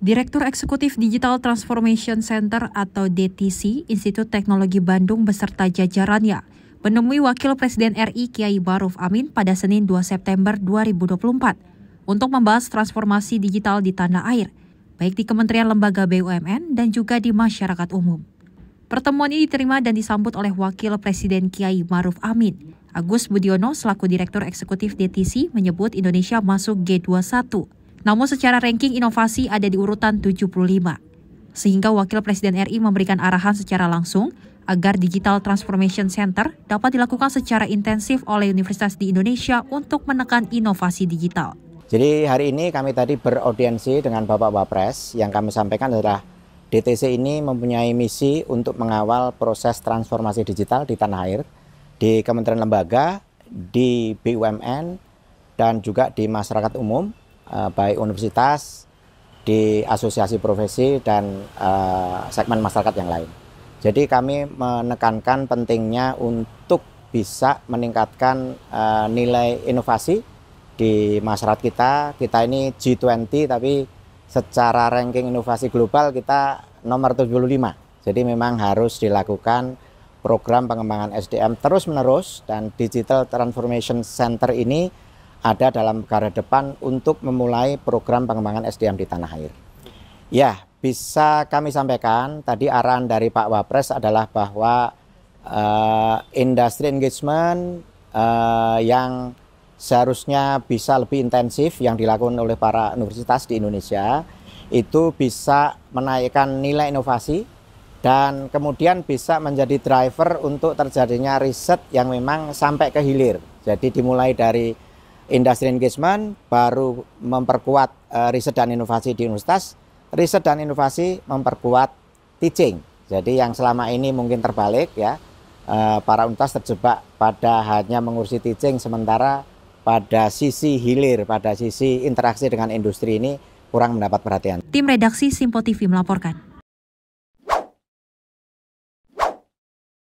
Direktur Eksekutif Digital Transformation Center atau DTC Institut Teknologi Bandung beserta jajarannya menemui Wakil Presiden RI Kiai Baruf Amin pada Senin 2 September 2024 untuk membahas transformasi digital di tanah air, baik di Kementerian Lembaga BUMN dan juga di masyarakat umum. Pertemuan ini diterima dan disambut oleh Wakil Presiden Kiai Maruf Amin. Agus Budiono selaku Direktur Eksekutif DTC menyebut Indonesia masuk G21 namun secara ranking inovasi ada di urutan 75. Sehingga Wakil Presiden RI memberikan arahan secara langsung agar Digital Transformation Center dapat dilakukan secara intensif oleh universitas di Indonesia untuk menekan inovasi digital. Jadi hari ini kami tadi beraudiensi dengan Bapak Wapres yang kami sampaikan adalah DTC ini mempunyai misi untuk mengawal proses transformasi digital di tanah air di kementerian lembaga, di BUMN, dan juga di masyarakat umum Eh, baik universitas, di asosiasi profesi dan eh, segmen masyarakat yang lain. Jadi kami menekankan pentingnya untuk bisa meningkatkan eh, nilai inovasi di masyarakat kita. Kita ini G20 tapi secara ranking inovasi global kita nomor 75. Jadi memang harus dilakukan program pengembangan SDM terus-menerus dan Digital Transformation Center ini ada dalam negara depan untuk memulai program pengembangan SDM di tanah air. Ya, bisa kami sampaikan tadi arahan dari Pak Wapres adalah bahwa uh, industri engagement uh, yang seharusnya bisa lebih intensif yang dilakukan oleh para universitas di Indonesia itu bisa menaikkan nilai inovasi dan kemudian bisa menjadi driver untuk terjadinya riset yang memang sampai ke hilir. Jadi dimulai dari industri engagement, baru memperkuat eh, riset dan inovasi di universitas, riset dan inovasi memperkuat teaching. Jadi yang selama ini mungkin terbalik ya, eh, para universitas terjebak pada hanya mengurusi teaching sementara pada sisi hilir, pada sisi interaksi dengan industri ini kurang mendapat perhatian. Tim redaksi Simpo TV melaporkan.